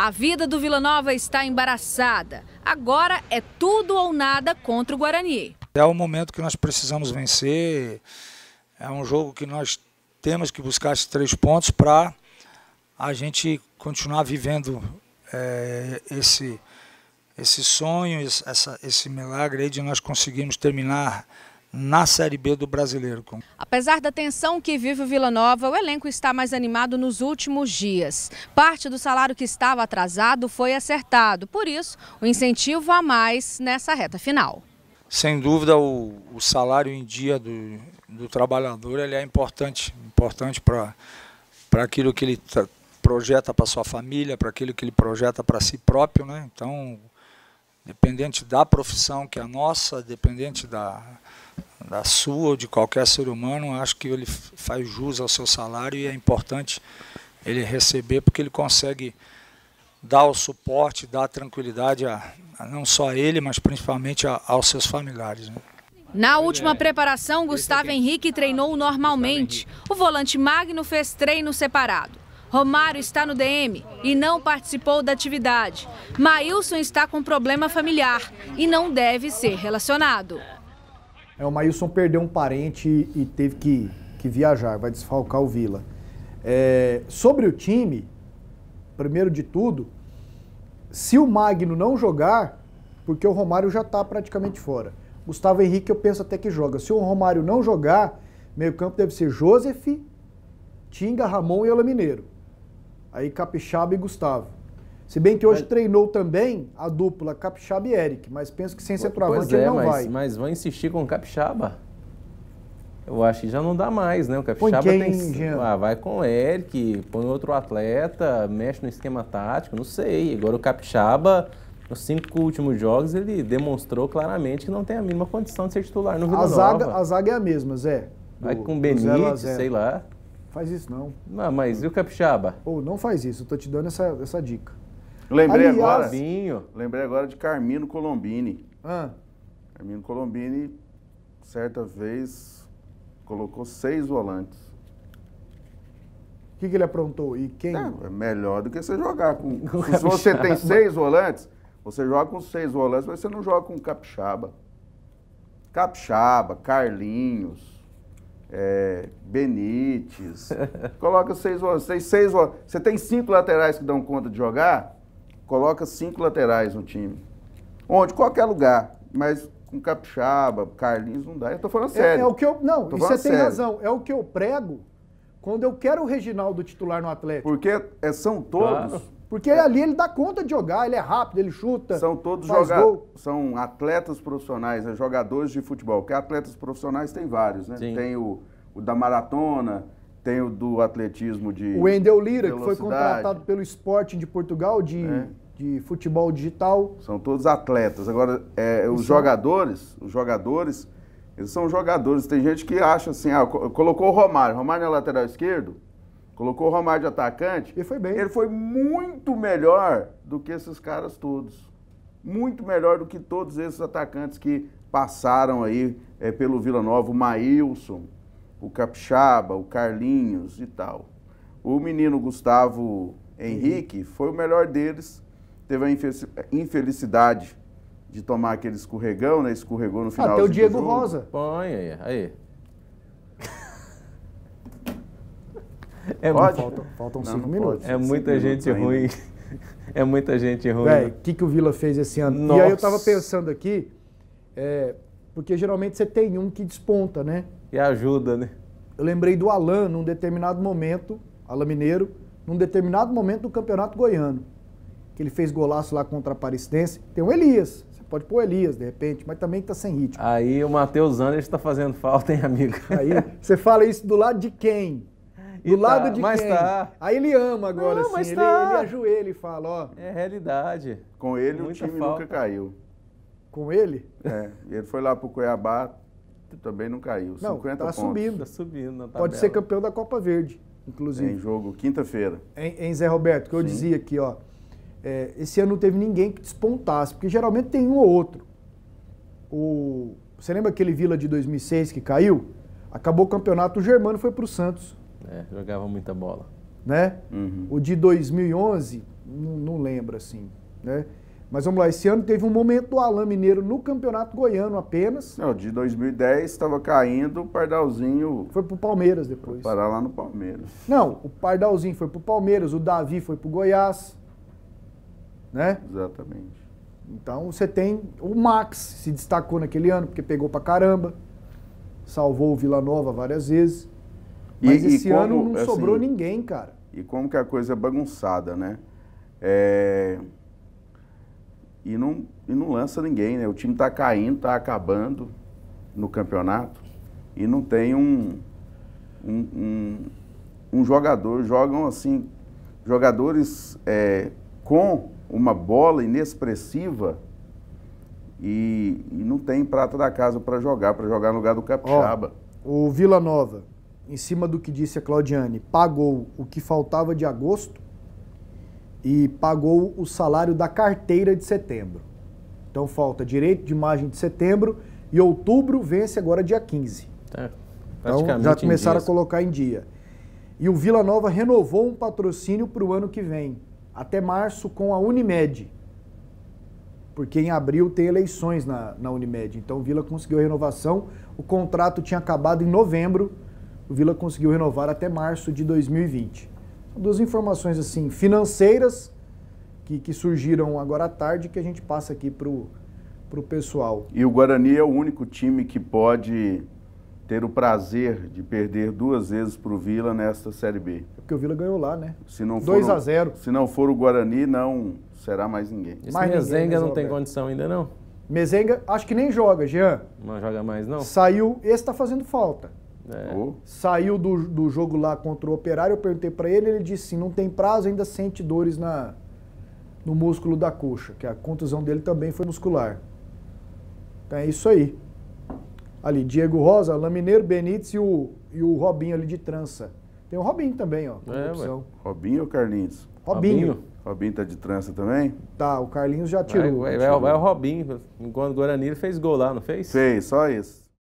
A vida do Vila Nova está embaraçada. Agora é tudo ou nada contra o Guarani. É o momento que nós precisamos vencer. É um jogo que nós temos que buscar esses três pontos para a gente continuar vivendo é, esse, esse sonho, essa, esse milagre de nós conseguirmos terminar na Série B do Brasileiro. Apesar da tensão que vive o Vila Nova, o elenco está mais animado nos últimos dias. Parte do salário que estava atrasado foi acertado, por isso o incentivo a mais nessa reta final. Sem dúvida, o, o salário em dia do, do trabalhador ele é importante, importante para tá, aquilo que ele projeta para sua família, para aquilo que ele projeta para si próprio. Né? Então, dependente da profissão que é a nossa, dependente da, da sua ou de qualquer ser humano, acho que ele faz jus ao seu salário e é importante ele receber porque ele consegue dar o suporte, dar a tranquilidade a, a não só a ele, mas principalmente a, aos seus familiares. Né? Na última preparação, Gustavo Henrique treinou ah, normalmente. O volante Magno fez treino separado. Romário está no DM e não participou da atividade. Maílson está com problema familiar e não deve ser relacionado. É, o Maílson perdeu um parente e teve que, que viajar, vai desfalcar o Vila. É, sobre o time, primeiro de tudo, se o Magno não jogar, porque o Romário já está praticamente fora. Gustavo Henrique eu penso até que joga. Se o Romário não jogar, meio campo deve ser Joseph, Tinga, Ramon e Ola Mineiro. Aí Capixaba e Gustavo. Se bem que hoje mas... treinou também a dupla Capixaba e Eric, mas penso que sem centroavante pois é, ele não mas, vai. Mas vão insistir com o Capixaba. Eu acho que já não dá mais, né? O Capixaba quem, tem. Jean? Ah, vai com o Eric, põe outro atleta, mexe no esquema tático, não sei. Agora o Capixaba, nos cinco últimos jogos, ele demonstrou claramente que não tem a mínima condição de ser titular no Vila a zaga, A zaga é a mesma, Zé. Do, vai com Benítez, sei lá. Faz isso não. Não, mas e o capixaba? Ou não faz isso, estou te dando essa, essa dica. Lembrei Aliás, agora. Vinho. Lembrei agora de Carmino Colombini. Ah. Carmino Colombini, certa vez, colocou seis volantes. O que, que ele aprontou? E quem? É, é melhor do que você jogar com. com se você tem seis volantes, você joga com seis volantes, mas você não joga com capixaba. Capixaba, Carlinhos é, Benítez. coloca seis volantes. Tem seis volantes. Você tem cinco laterais que dão conta de jogar? Coloca cinco laterais no time. Onde? Qualquer lugar. Mas com Capixaba, Carlinhos, não dá. Eu tô falando é, sério. É, é o que eu. Não, você tem razão. É o que eu prego quando eu quero o Reginaldo titular no Atlético. Porque é, são todos. Claro porque ali ele dá conta de jogar, ele é rápido, ele chuta. São todos jogadores. São atletas profissionais, né? jogadores de futebol. Porque atletas profissionais tem vários, né? Sim. Tem o, o, da maratona, tem o do atletismo de. O Wendel Lira, velocidade. que foi contratado pelo Sporting de Portugal de, é. de futebol digital. São todos atletas. Agora, é, os jogadores, os jogadores, eles são jogadores. Tem gente que acha assim, ah, colocou o Romário. Romário é lateral esquerdo? Colocou o Romário de atacante. E foi bem. Ele foi muito melhor do que esses caras todos. Muito melhor do que todos esses atacantes que passaram aí é, pelo Vila Nova. O Maílson, o Capixaba, o Carlinhos e tal. O menino Gustavo Henrique foi o melhor deles. Teve a eh, infelicidade de tomar aquele escorregão, né? Escorregou no ah, final. Até o Diego Rosa. Põe aí, aí. É pode? Faltam, faltam não, cinco não minutos. Pode. É muita cinco gente ruim. É muita gente ruim. O que, que o Vila fez esse ano? Nossa. E aí eu estava pensando aqui, é, porque geralmente você tem um que desponta, né? E ajuda, né? Eu lembrei do Alan num determinado momento, Alan Mineiro, num determinado momento do Campeonato Goiano. Que ele fez golaço lá contra a Paristense. Tem o Elias. Você pode pôr o Elias, de repente, mas também está sem ritmo. Aí o Matheus Anderson está fazendo falta, hein, amigo? Aí você fala isso do lado de quem? E do tá, lado de mas quem? Tá. Aí ele ama agora, Não, assim. Ele, tá. ele ajoelha e fala, ó. É realidade. Com ele o time falta. nunca caiu. Com ele? É. Ele foi lá pro Cuiabá, também não caiu. Não, 50 tá pontos. subindo. Tá subindo Pode ser campeão da Copa Verde, inclusive. Em jogo, quinta-feira. Em, em, Zé Roberto, que eu Sim. dizia aqui, ó. É, esse ano não teve ninguém que despontasse, porque geralmente tem um ou outro. O, você lembra aquele Vila de 2006 que caiu? Acabou o campeonato, o Germano foi pro Santos. É, jogava muita bola. Né? Uhum. O de 2011, não, não lembro assim, né? Mas vamos lá, esse ano teve um momento do Alain Mineiro no Campeonato Goiano apenas. Não, de 2010 estava caindo, o Pardalzinho. Foi pro Palmeiras depois. Foi parar lá no Palmeiras. Não, o Pardalzinho foi pro Palmeiras, o Davi foi pro Goiás. Né? Exatamente. Então você tem. O Max se destacou naquele ano, porque pegou pra caramba. Salvou o Vila Nova várias vezes. Mas esse e ano não sobrou assim, ninguém, cara. E como que é a coisa é bagunçada, né? É... E, não, e não lança ninguém, né? O time está caindo, está acabando no campeonato e não tem um, um, um, um jogador. Jogam assim, jogadores é, com uma bola inexpressiva e, e não tem prata da casa para jogar, para jogar no lugar do Capixaba. Oh, o Vila Nova em cima do que disse a Claudiane, pagou o que faltava de agosto e pagou o salário da carteira de setembro. Então falta direito de margem de setembro e outubro vence agora dia 15. É, então já começaram a colocar em dia. E o Vila Nova renovou um patrocínio para o ano que vem, até março com a Unimed. Porque em abril tem eleições na, na Unimed. Então o Vila conseguiu a renovação. O contrato tinha acabado em novembro o Vila conseguiu renovar até março de 2020. São duas informações assim financeiras que, que surgiram agora à tarde que a gente passa aqui para o pessoal. E o Guarani é o único time que pode ter o prazer de perder duas vezes para o Vila nesta Série B. É porque o Vila ganhou lá, né? Se não 2 for a 0 Se não for o Guarani, não será mais ninguém. Esse mais Mezenga não tem é. condição ainda, não? Mezenga, acho que nem joga, Jean. Não joga mais, não? Saiu, esse está fazendo falta. É. Saiu do, do jogo lá contra o Operário, eu perguntei para ele, ele disse sim não tem prazo, ainda sente dores na, no músculo da coxa, que a contusão dele também foi muscular. Então é isso aí. Ali, Diego Rosa, Lamineiro, Benítez e o, e o Robinho ali de trança. Tem o Robinho também, ó. É, opção. Robinho ou Carlinhos? Robinho. Robinho. Robinho tá de trança também? Tá, o Carlinhos já tirou. Vai, vai, vai, vai o Robinho. Enquanto o Guarani fez gol lá, não fez? Fez, só isso.